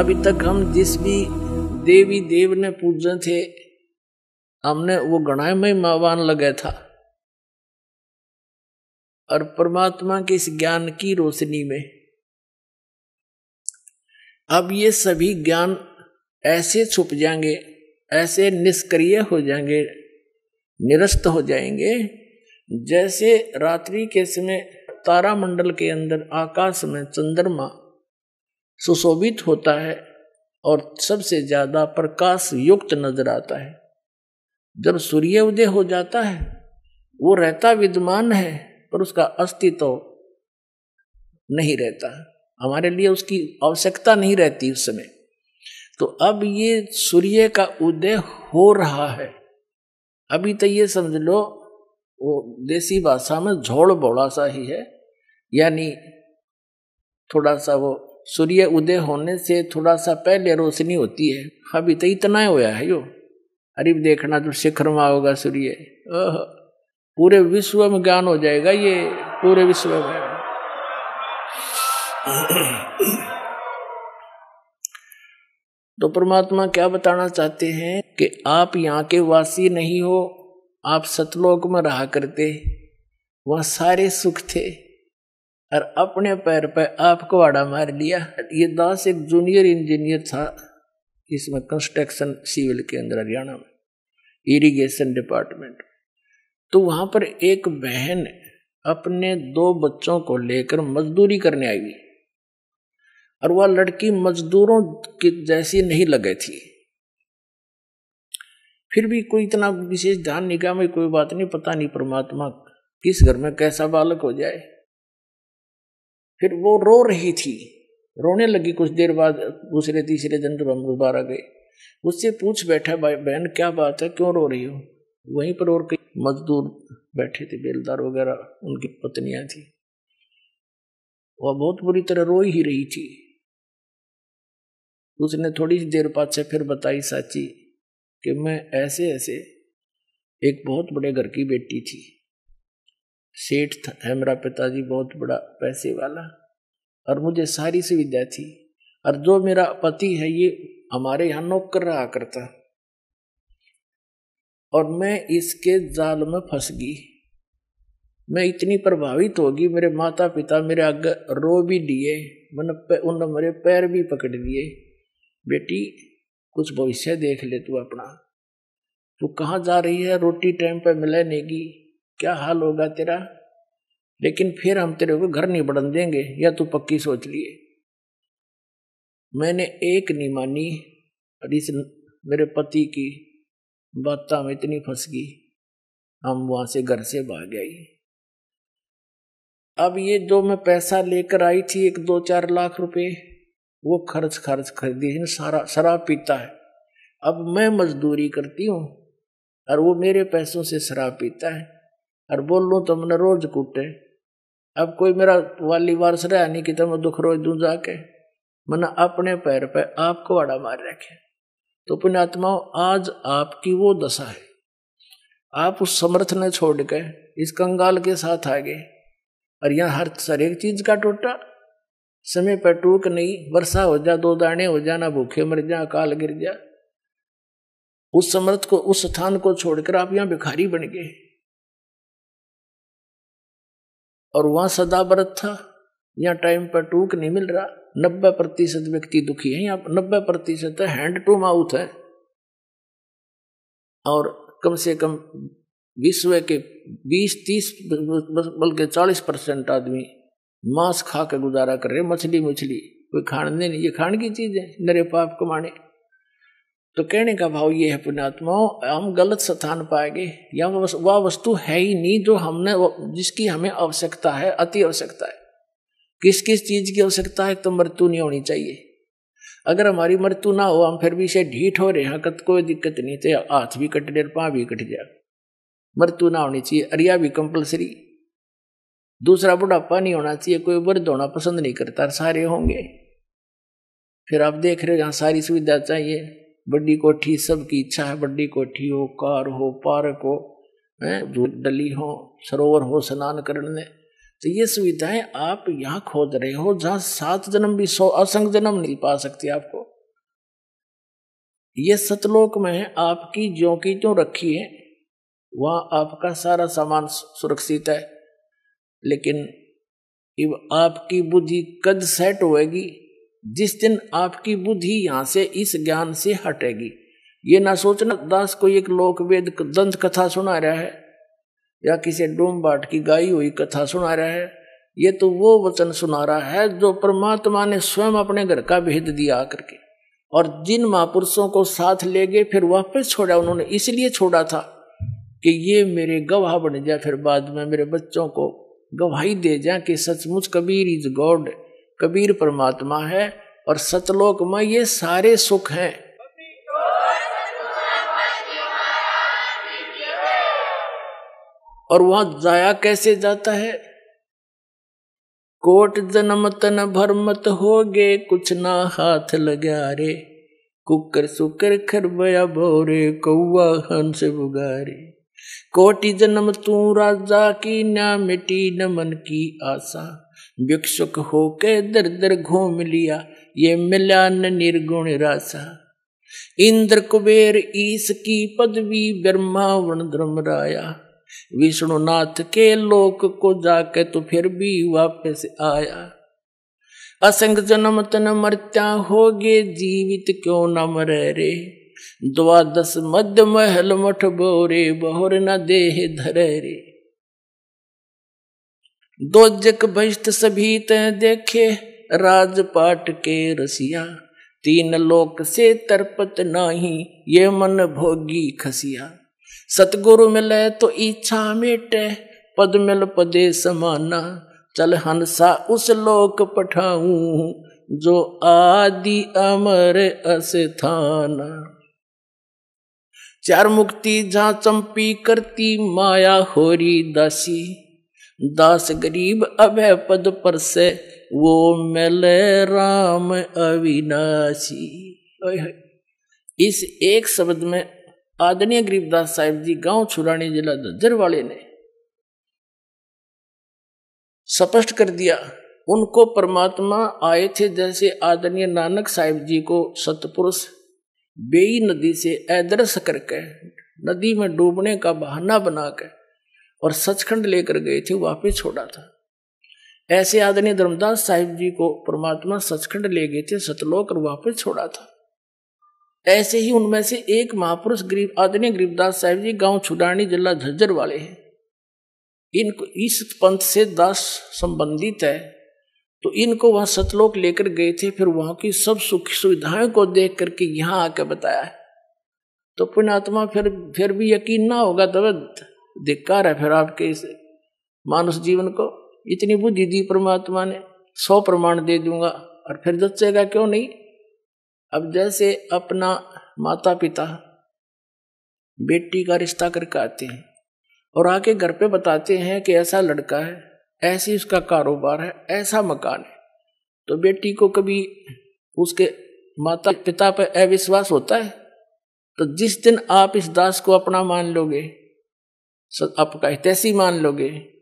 अभी तक हम जिस भी देवी देव ने पूजे थे हमने वो गणाय में मावान लगे था और परमात्मा के इस ज्ञान की रोशनी में अब ये सभी ज्ञान ऐसे छुप जाएंगे ऐसे निष्क्रिय हो जाएंगे निरस्त हो जाएंगे जैसे रात्रि के समय तारामंडल के अंदर आकाश में चंद्रमा सुशोभित होता है और सबसे ज्यादा प्रकाश युक्त नजर आता है जब सूर्य उदय हो जाता है वो रहता विद्यमान है पर उसका अस्तित्व तो नहीं रहता हमारे लिए उसकी आवश्यकता नहीं रहती उस समय तो अब ये सूर्य का उदय हो रहा है अभी तो ये समझ लो वो देसी भाषा में झोड़ बौड़ा सा ही है यानी थोड़ा सा वो सूर्य उदय होने से थोड़ा सा पहले रोशनी होती है अभी तो इतना होया है यो अरे देखना तो शिखर में होगा सूर्य पूरे विश्व में ज्ञान हो जाएगा ये पूरे विश्व में तो परमात्मा क्या बताना चाहते हैं कि आप यहाँ के वासी नहीं हो आप सतलोक में रहा करते वह सारे सुख थे और अपने पैर पर आप कुवाड़ा मार लिया ये दास एक जूनियर इंजीनियर था इसमें कंस्ट्रक्शन सिविल के अंदर हरियाणा में इरिगेशन डिपार्टमेंट तो वहाँ पर एक बहन अपने दो बच्चों को लेकर मजदूरी करने आई हुई और वह लड़की मजदूरों की जैसी नहीं लगे थी फिर भी कोई इतना विशेष ध्यान निगाह में कोई बात नहीं पता नहीं परमात्मा किस घर में कैसा बालक हो जाए फिर वो रो रही थी रोने लगी कुछ देर बाद दूसरे तीसरे दिन तो हम दोबारा गए उससे पूछ बैठा भाई बहन क्या बात है क्यों रो रही हो वहीं पर और कई मजदूर बैठे थे बेलदार वगैरह उनकी पत्नियां थी वह बहुत बुरी तरह रो ही रही थी उसने थोड़ी सी देर बाद से फिर बताई साची कि मैं ऐसे ऐसे एक बहुत बड़े घर की बेटी थी सेठ था है मेरा पिताजी बहुत बड़ा पैसे वाला और मुझे सारी सुविधा थी और जो मेरा पति है ये हमारे यहाँ नौकर रहा करता और मैं इसके जाल में फंस गई मैं इतनी प्रभावित होगी मेरे माता पिता मेरे आगे रो भी दिए मैंने उन मेरे पैर भी पकड़ दिए बेटी कुछ भविष्य देख ले तू अपना तू कहाँ जा रही है रोटी टाइम पर मिले नेगी क्या हाल होगा तेरा लेकिन फिर हम तेरे को घर नहीं बढ़न देंगे या तू पक्की सोच लिए मैंने एक नहीं मानी और इस मेरे पति की बात में इतनी फंस गई हम वहां से घर से भाग आई अब ये जो मैं पैसा लेकर आई थी एक दो चार लाख रुपए वो खर्च खर्च खरीदी है सारा शराब पीता है अब मैं मजदूरी करती हूँ और वो मेरे पैसों से शराब पीता है और बोल लूँ तो मैंने रोज कूटे अब कोई मेरा वाली वारस रहा नहीं कि तो मैं दुख रोज दू जाके मैंने अपने पैर पे आपको आड़ा मार रखे तो पुण्य आज आपकी वो दशा है आप उस समर्थ ने छोड़ के इस कंगाल के साथ आ गए और यहाँ हर सर एक चीज का टूटा समय पर टूक नहीं वर्षा हो जा दो दाने हो जा ना भूखे मर जा काल गिर जा उस समर्थ को उस स्थान को छोड़कर आप यहाँ भिखारी बन गए और वहाँ सदाव्रत था यहाँ टाइम पर टूक नहीं मिल रहा नब्बे प्रतिशत व्यक्ति दुखी है यहाँ नब्बे प्रतिशत है हैंड टू माउथ है और कम से कम विश्व के बीस तीस बल्कि चालीस परसेंट आदमी मांस खा के गुजारा कर रहे मछली मछली कोई खाण नहीं ये खाण की चीज है नरे पाप कमाने तो कहने का भाव ये है पुण्यात्मा हम गलत स्थान पाएंगे या वह वस्तु है ही नहीं जो हमने जिसकी हमें आवश्यकता है अति आवश्यकता है किस किस चीज की आवश्यकता है तो मृत्यु नहीं होनी चाहिए अगर हमारी मृत्यु ना हो हम फिर भी इसे ढीठ हो रहे हैं कत कोई दिक्कत नहीं तो हाथ भी कट जाए पाँव भी कट जाए मृत्यु ना होनी चाहिए अरिया भी कंपलसरी दूसरा बुढ़ापा नहीं होना चाहिए कोई वृद्ध होना पसंद नहीं करता सारे होंगे फिर आप देख रहे हो यहाँ सारी सुविधा चाहिए बड़ी कोठी सबकी इच्छा है बड़ी कोठी हो कार हो पार्क हो है डली हो सरोवर हो स्नान करने तो ये सुविधाएं आप यहाँ खोज रहे हो जहां सात जन्म भी सौ असंख्य जन्म नहीं पा सकती आपको ये सतलोक में आपकी जो की जो रखी है वहां आपका सारा सामान सुरक्षित है लेकिन इब आपकी बुद्धि कद सेट होएगी जिस दिन आपकी बुद्धि यहाँ से इस ज्ञान से हटेगी ये ना सोचना दास कोई एक लोक वेद दंत कथा सुना रहा है या किसी डोमबाट की गाई हुई कथा सुना रहा है ये तो वो वचन सुना रहा है जो परमात्मा ने स्वयं अपने घर का भेद दिया करके और जिन महापुरुषों को साथ ले गए फिर वापस छोड़ा उन्होंने इसलिए छोड़ा था कि ये मेरे गवाह बन जाए फिर बाद में मेरे बच्चों को गवाही दे जाए कि सचमुच कबीर इज गॉड कबीर परमात्मा है और सतलोक में ये सारे सुख हैं और वहां जाया कैसे जाता है कोट जन्म तन भरमत हो गए कुछ ना हाथ लगारे रे कुकर सुकर बया भोरे कौआ हंस बुगारे कोटि जन्म तू राजा की ना मिटी न मन की आशा भिक्षुक होके दर दर घूम लिया ये मिला न निर्गुण रासा इंद्र कुबेर ईस की पदवी ब्रह्मा वर्ण राया विष्णुनाथ के लोक को जाके तो फिर भी वापस आया असंग जन्म तन मरत्या होगे जीवित क्यों न मरे रे द्वादश मध्य महल मठ बोरे बहुर न देह धरे रे दो जक भ्रष्ट सभी तय देखे राजपाट के रसिया तीन लोक से तरपत नाही ये मन भोगी खसिया सतगुरु मिले तो इच्छा मेटे पद मिल पदे समाना चल हंसा उस लोक पठाऊ जो आदि अमर अस्थाना चार मुक्ति जा चंपी करती माया होरी दासी दास गरीब अभय पद पर से वो मिले राम अविनाशी इस एक शब्द में आदरणीय गरीबदास साहिब जी गांव छुराणी जिला दर वाले ने स्पष्ट कर दिया उनको परमात्मा आए थे जैसे आदरणीय नानक साहिब जी को सतपुरुष बेई नदी से अदृश्य करके नदी में डूबने का बहाना बनाकर और सचखंड लेकर गए थे वापिस छोड़ा था ऐसे आदरणीय धर्मदास साहिब जी को परमात्मा सचखंड ले गए थे सतलोक और वापिस छोड़ा था ऐसे ही उनमें से एक महापुरुष गरीब आदरणीय गरीबदास साहिब जी गांव छुडानी जिला झज्जर वाले हैं इनको इस पंथ से दास संबंधित है तो इनको वहां सतलोक लेकर गए थे फिर वहां की सब सुख सुविधाएं को देख करके यहाँ आकर बताया तो पुण्यात्मा फिर फिर भी यकीन ना होगा दवद धिक्कार है फिर आपके इस मानुष जीवन को इतनी बुद्धि दी परमात्मा ने सौ प्रमाण दे दूंगा और फिर जचेगा क्यों नहीं अब जैसे अपना माता पिता बेटी का रिश्ता करके आते हैं और आके घर पे बताते हैं कि ऐसा लड़का है ऐसी उसका कारोबार है ऐसा मकान है तो बेटी को कभी उसके माता पिता पर अविश्वास होता है तो जिस दिन आप इस दास को अपना मान लोगे सो आप कहते ही मान लोगे